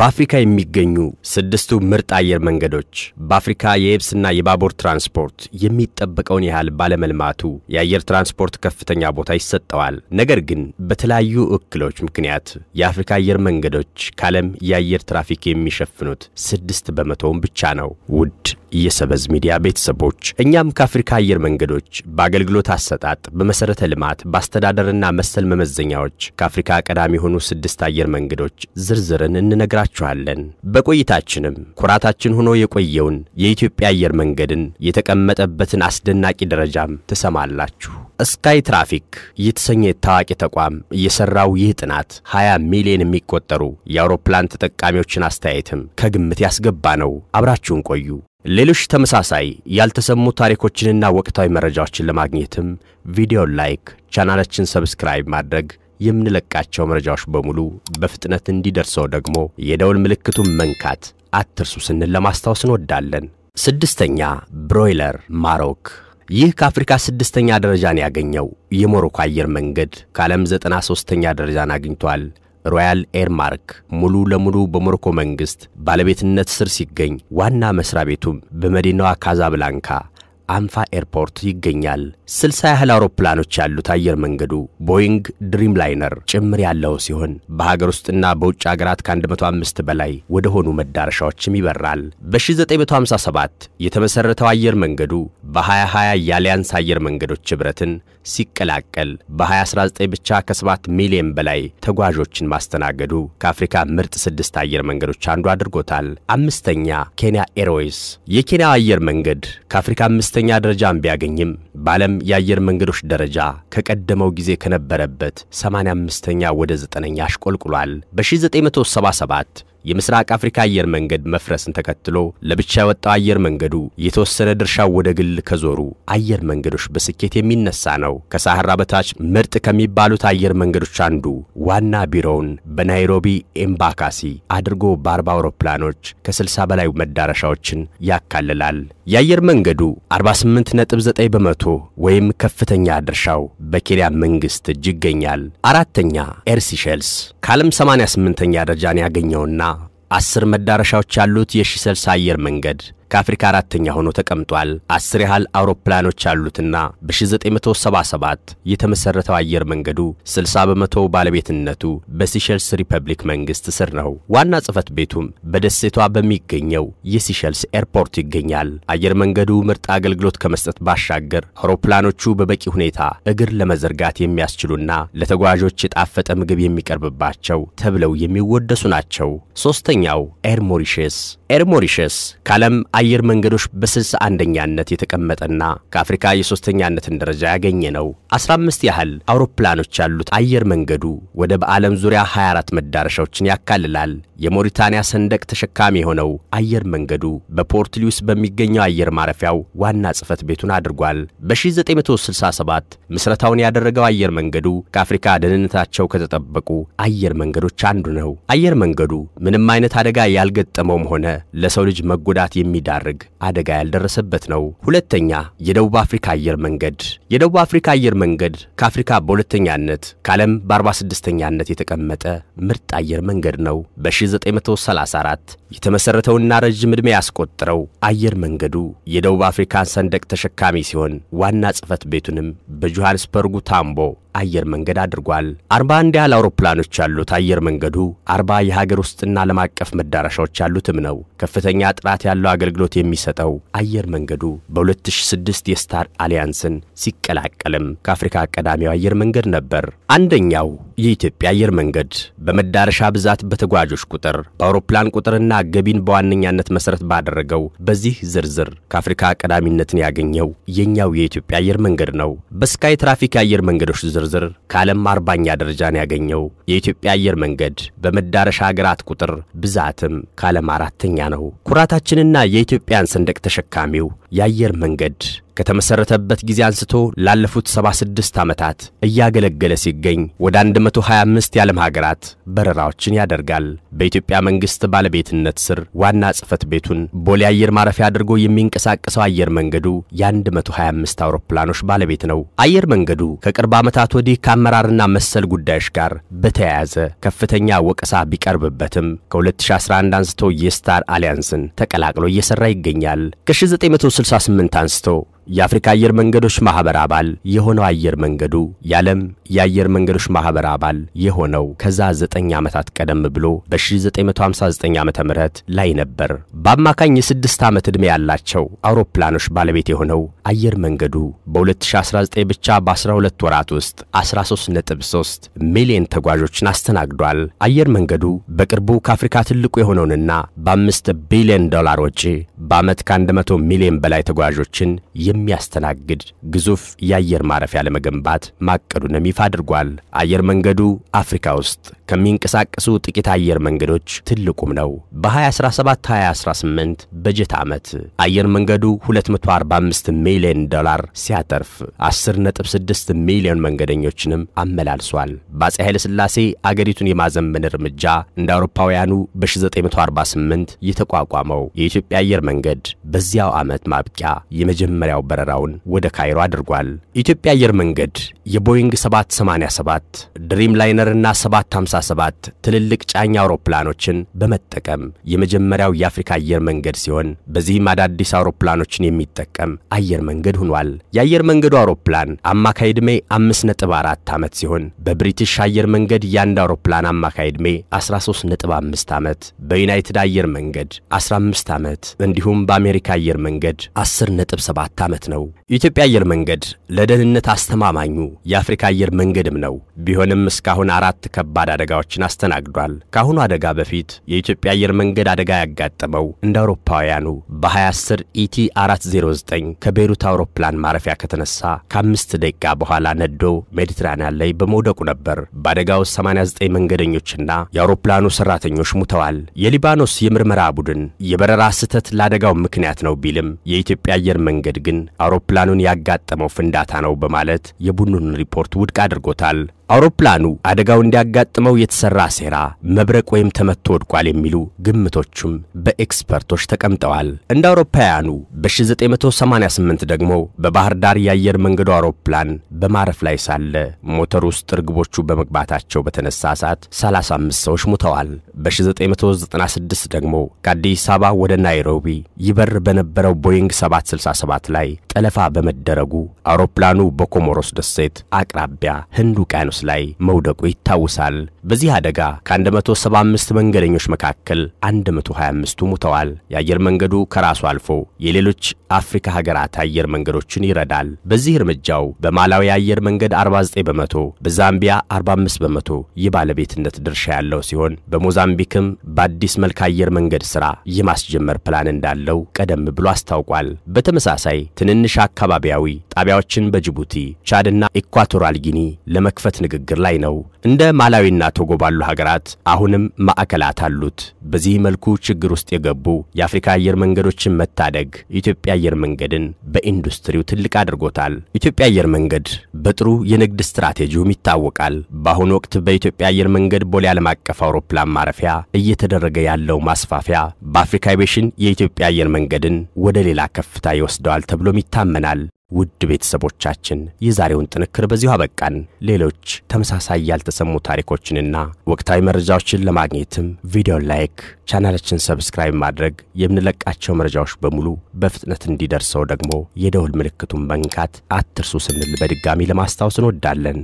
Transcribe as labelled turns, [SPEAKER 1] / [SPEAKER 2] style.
[SPEAKER 1] በአፍሪካ የሚገኙ ስድስቱ ምርጥ አየር መንገዶች በአፍሪካ የየብስና የባቡር ትራንስፖርት የሚጠበቀውን ያህል ባለመልማቱ የአየር ትራንስፖርት ከፍተኛ ቦታ ይሰጠዋል። ነገር ግን በተለያዩ እክሎች ምክንያት የአፍሪካ አየር መንገዶች ከዓለም የአየር ትራፊክ የሚሸፍኑት ስድስት በመቶውን ብቻ ነው። ውድ የሰበዝ ሚዲያ ቤተሰቦች እኛም ከአፍሪካ አየር መንገዶች በአገልግሎት አሰጣጥ፣ በመሠረተ ልማት፣ በአስተዳደርና መሰል መመዘኛዎች ከአፍሪካ ቀዳሚ የሆኑ ስድስት አየር መንገዶች ዝርዝርን እንነግራችኋለን። በቆይታችንም ኩራታችን ሆኖ የቆየውን የኢትዮጵያ አየር መንገድን የተቀመጠበትን አስደናቂ ደረጃም ትሰማላችሁ። ስካይ ትራፊክ የተሰኘ ታዋቂ ተቋም የሰራው ይህ ጥናት 20 ሚሊዮን የሚቆጠሩ የአውሮፕላን ተጠቃሚዎችን አስተያየትም ከግምት ያስገባ ነው። አብራችሁን ቆዩ። ሌሎች ተመሳሳይ ያልተሰሙ ታሪኮችንና ወቅታዊ መረጃዎችን ለማግኘትም ቪዲዮን ላይክ፣ ቻናላችን ሰብስክራይብ ማድረግ የምንለቃቸው መረጃዎች በሙሉ በፍጥነት እንዲደርሰው ደግሞ የደውል ምልክቱን መንካት አትርሱ ስንል ለማስታወስ እንወዳለን። ስድስተኛ ብሮይለር ማሮክ። ይህ ከአፍሪካ ስድስተኛ ደረጃን ያገኘው የሞሮኮ አየር መንገድ ከዓለም ዘጠና ሦስተኛ ደረጃን አግኝቷል። ሮያል ኤርማርክ ሙሉ ለሙሉ በሞሮኮ መንግሥት ባለቤትነት ስር ሲገኝ ዋና መሥሪያ ቤቱም በመዲናዋ ካዛብላንካ አንፋ ኤርፖርት ይገኛል። ስልሳ ያህል አውሮፕላኖች ያሉት አየር መንገዱ ቦይንግ ድሪም ላይነር ጭምር ያለው ሲሆን በሀገር ውስጥና በውጭ ሀገራት ከ105 በላይ ወደ ሆኑ መዳረሻዎችም ይበራል። በ1957 የተመሠረተው አየር መንገዱ በ2020 የአሊያንስ አየር መንገዶች ኅብረትን ሲቀላቀል በ2019 ብቻ ከ7 ሚሊዮን በላይ ተጓዦችን ማስተናገዱ ከአፍሪካ ምርጥ ስድስት አየር መንገዶች አንዱ አድርጎታል። አምስተኛ ኬንያ ኤርዌይስ የኬንያ አየር መንገድ ከአፍሪካ አምስት ሦስተኛ ደረጃም ቢያገኝም በዓለም የአየር መንገዶች ደረጃ ከቀደመው ጊዜ ከነበረበት 85ኛ ወደ 9ኛ አሽቆልቁሏል። በ1977 የምስራቅ አፍሪካ አየር መንገድ መፍረስን ተከትሎ ለብቻ የወጣው አየር መንገዱ የተወሰነ ድርሻው ወደ ግል ከዞሩ አየር መንገዶች በስኬት የሚነሳ ነው። ከሳህራ በታች ምርጥ ከሚባሉት አየር መንገዶች አንዱ ዋና ቢሮውን በናይሮቢ ኤምባካሲ አድርጎ በአርባ አውሮፕላኖች ከ60 በላይ መዳረሻዎችን ያካልላል። የአየር መንገዱ 48.9 በመቶ ወይም ከፍተኛ ድርሻው በኬንያ መንግስት እጅ ይገኛል። አራተኛ ኤርሲሸልስ ከዓለም 88ኛ ደረጃን ያገኘውና አስር መዳረሻዎች ያሉት የሺ ስልሳ አየር መንገድ ከአፍሪካ አራተኛ ሆኖ ተቀምጧል። አስር ያህል አውሮፕላኖች ያሉትና በ1977 የተመሠረተው አየር መንገዱ 60 በመቶ ባለቤትነቱ በሲሸልስ ሪፐብሊክ መንግሥት ስር ነው። ዋና ጽሕፈት ቤቱም በደሴቷ በሚገኘው የሲሸልስ ኤርፖርት ይገኛል። አየር መንገዱ ምርጥ አገልግሎት ከመስጠት ባሻገር አውሮፕላኖቹ በበቂ ሁኔታ እግር ለመዘርጋት የሚያስችሉና ለተጓዦች የጣፈጠ ምግብ የሚቀርብባቸው ተብለው የሚወደሱ ናቸው። ሦስተኛው ኤር ሞሪሸስ ኤር ሞሪሸስ ከዓለም አየር መንገዶች በ61ኛነት የተቀመጠና ከአፍሪካ የሶስተኛነትን ደረጃ ያገኘ ነው። 15 ያህል አውሮፕላኖች ያሉት አየር መንገዱ ወደ በዓለም ዙሪያ 24 መዳረሻዎችን ያካልላል። የሞሪታንያ ሰንደቅ ተሸካሚ የሆነው አየር መንገዱ በፖርት ሊዩስ በሚገኘው አየር ማረፊያው ዋና ጽሕፈት ቤቱን አድርጓል። በ1967 ምስረታውን ያደረገው አየር መንገዱ ከአፍሪካ ደህንነታቸው ከተጠበቁ አየር መንገዶች አንዱ ነው። አየር መንገዱ ምንም አይነት አደጋ ያልገጠመውም ሆነ ለሰው ልጅ መጎዳት የሚደ የሚዳርግ አደጋ ያልደረሰበት ነው። ሁለተኛ የደቡብ አፍሪካ አየር መንገድ። የደቡብ አፍሪካ አየር መንገድ ከአፍሪካ በሁለተኛነት ከዓለም በ46ተኛነት የተቀመጠ ምርጥ አየር መንገድ ነው። በ1934 የተመሠረተውና ረዥም ዕድሜ ያስቆጠረው አየር መንገዱ የደቡብ አፍሪካን ሰንደቅ ተሸካሚ ሲሆን ዋና ጽሕፈት ቤቱንም በጆሃንስበርጉ ታምቦ አየር መንገድ አድርጓል። 41 ያህል አውሮፕላኖች ያሉት አየር መንገዱ 40 የሀገር ውስጥና ዓለም አቀፍ መዳረሻዎች ያሉትም ነው። ከፍተኛ ጥራት ያለው አገልግሎት የሚሰጠው አየር መንገዱ በ2006 የስታር አሊያንስን ሲቀላቀልም ከአፍሪካ ቀዳሚው አየር መንገድ ነበር። አንደኛው የኢትዮጵያ አየር መንገድ በመዳረሻ ብዛት፣ በተጓዦች ቁጥር፣ በአውሮፕላን ቁጥርና ገቢን በዋነኛነት መሠረት ባደረገው በዚህ ዝርዝር ከአፍሪካ ቀዳሚነትን ያገኘው የኛው የኢትዮጵያ አየር መንገድ ነው። በስካይ ትራፊክ የአየር መንገዶች ዝርዝር ከዓለም አርባኛ ደረጃን ያገኘው የኢትዮጵያ አየር መንገድ በመዳረሻ አገራት ቁጥር ብዛትም ከዓለም አራተኛ ነው። ኩራታችንና የኢትዮጵያን ሰንደቅ ተሸካሚው የአየር መንገድ ከተመሠረተበት ጊዜ አንስቶ ላለፉት 76 ዓመታት እያገለገለ ሲገኝ ወደ 125 የዓለም ሀገራት በረራዎችን ያደርጋል። በኢትዮጵያ መንግሥት ባለቤትነት ስር ዋና ጽሕፈት ቤቱን ቦሌ አየር ማረፊያ አድርጎ የሚንቀሳቀሰው አየር መንገዱ የ125 አውሮፕላኖች ባለቤት ነው። አየር መንገዱ ከቅርብ ዓመታት ወዲህ ከአመራርና መሰል ጉዳዮች ጋር በተያያዘ ከፍተኛ ወቀሳ ቢቀርብበትም ከ2011 አንስቶ የስታር አሊያንስን ተቀላቅሎ እየሠራ ይገኛል። ከ1968 አንስቶ የአፍሪካ አየር መንገዶች ማህበር አባል የሆነው አየር መንገዱ የዓለም የአየር መንገዶች ማህበር አባል የሆነው ከዛ 9 ዓመታት ቀደም ብሎ በ1959 ዓ ም ላይ ነበር። በአማካኝ የስድስት ዓመት ዕድሜ ያላቸው አውሮፕላኖች ባለቤት የሆነው አየር መንገዱ በ2019 ብቻ በ12 ወራት ውስጥ 13.3 ሚሊዮን ተጓዦችን አስተናግዷል። አየር መንገዱ በቅርቡ ከአፍሪካ ትልቁ የሆነውንና በ5 ቢሊዮን ዶላር ወጪ በዓመት ከ100 ሚሊዮን በላይ ተጓዦችን የሚያስተናግድ ግዙፍ የአየር ማረፊያ ለመገንባት ማቀዱንም ይፋ አድርጓል። አየር መንገዱ አፍሪካ ውስጥ ከሚንቀሳቀሱ ጥቂት አየር መንገዶች ትልቁም ነው። በ2017-2018 በጀት ዓመት አየር መንገዱ 245 ሚሊዮን ዶላር ሲያተርፍ 10.6 ሚሊዮን መንገደኞችንም አመላልሷል። በአፄ ሥላሴ አገሪቱን የማዘመን እርምጃ እንደ አውሮፓውያኑ በ1948 የተቋቋመው የኢትዮጵያ አየር መንገድ በዚያው ዓመት ማብቂያ የመጀመሪያው በረራውን ወደ ካይሮ አድርጓል። ኢትዮጵያ አየር መንገድ የቦይንግ 787 ድሪም ላይነርና 750 የ ትልልቅ ጫኝ አውሮፕላኖችን በመጠቀም የመጀመሪያው የአፍሪካ አየር መንገድ ሲሆን በዚህም አዳዲስ አውሮፕላኖችን የሚጠቀም አየር መንገድ ሆኗል። የአየር መንገዱ አውሮፕላን አማካይ ዕድሜ 5.4 ዓመት ሲሆን በብሪቲሽ አየር መንገድ የአንድ አውሮፕላን አማካይ ዕድሜ 13.5 ዓመት፣ በዩናይትድ አየር መንገድ 15 ዓመት እንዲሁም በአሜሪካ አየር መንገድ 10.7 ዓመት ነው። የኢትዮጵያ አየር መንገድ ለደህንነት አስተማማኙ የአፍሪካ አየር መንገድም ነው። ቢሆንም እስካሁን አራት ከባድ አደጋ አደጋዎችን አስተናግዷል። ከአሁኑ አደጋ በፊት የኢትዮጵያ አየር መንገድ አደጋ ያጋጠመው እንደ አውሮፓውያኑ በ2010 ኢቲ 409 ከቤይሩት አውሮፕላን ማረፊያ ከተነሳ ከአምስት ደቂቃ በኋላ ነዶ ሜዲትራንያን ላይ በመውደቁ ነበር። በአደጋው 89 መንገደኞችና የአውሮፕላኑ ሰራተኞች ሙተዋል። የሊባኖስ የምርመራ ቡድን የበረራ ስህተት ለአደጋው ምክንያት ነው ቢልም የኢትዮጵያ አየር መንገድ ግን አውሮፕላኑን ያጋጠመው ፍንዳታ ነው በማለት የቡድኑን ሪፖርት ውድቅ አድርጎታል። አውሮፕላኑ አደጋው እንዲያጋጥመው የተሰራ ሴራ መብረቅ ወይም ተመቶ ወድቋል የሚሉ ግምቶቹም በኤክስፐርቶች ተቀምጠዋል። እንደ አውሮፓውያኑ በ1988 ደግሞ በባህር ዳር የአየር መንገዱ አውሮፕላን በማረፍ ላይ ሳለ ሞተር ውስጥ ርግቦቹ በመግባታቸው በተነሳ እሳት 35 ሰዎች ሞተዋል። በ1996 ደግሞ ከአዲስ አበባ ወደ ናይሮቢ ይበር በነበረው ቦይንግ 767 ላይ ጠለፋ በመደረጉ አውሮፕላኑ በኮሞሮስ ደሴት አቅራቢያ ህንድ ውቅያኖስ መቃብሮች ላይ መውደቁ ይታወሳል። በዚህ አደጋ ከ175 መንገደኞች መካከል 125ቱ ሙተዋል። የአየር መንገዱ ከራሱ አልፎ የሌሎች አፍሪካ ሀገራት አየር መንገዶችን ይረዳል። በዚህ እርምጃው በማላዊ አየር መንገድ 49 በመቶ፣ በዛምቢያ 45 በመቶ የባለቤትነት ድርሻ ያለው ሲሆን በሞዛምቢክም በአዲስ መልክ አየር መንገድ ሥራ የማስጀመር ፕላን እንዳለው ቀደም ብሎ አስታውቋል። በተመሳሳይ ትንንሽ አካባቢያዊ ጣቢያዎችን በጅቡቲ፣ ቻድና ኢኳቶራል ጊኒ ለመክፈት ንግግር ላይ ነው። እንደ ማላዊና ቶጎ ባሉ ሀገራት አሁንም ማዕከላት አሉት። በዚህ መልኩ ችግር ውስጥ የገቡ የአፍሪካ አየር መንገዶችን መታደግ ኢትዮጵያ አየር መንገድን በኢንዱስትሪው ትልቅ አድርጎታል። ኢትዮጵያ አየር መንገድ በጥሩ የንግድ ስትራቴጂውም ይታወቃል። በአሁኑ ወቅት በኢትዮጵያ አየር መንገድ ቦሌ ዓለም አቀፍ አውሮፕላን ማረፊያ እየተደረገ ያለው ማስፋፊያ በአፍሪካ አቪዬሽን የኢትዮጵያ አየር መንገድን ወደ ሌላ ከፍታ ይወስደዋል ተብሎም ይታመናል። ውድ ቤተሰቦቻችን የዛሬውን ጥንክር በዚሁ አበቃን። ሌሎች ተመሳሳይ ያልተሰሙ ታሪኮችንና ወቅታዊ መረጃዎችን ለማግኘትም ቪዲዮ ላይክ፣ ቻናላችን ሰብስክራይብ ማድረግ፣ የምንለቃቸው መረጃዎች በሙሉ በፍጥነት እንዲደርሰው ደግሞ የደውል ምልክቱን መንካት አትርሱ ስንል በድጋሚ ለማስታወስ እንወዳለን።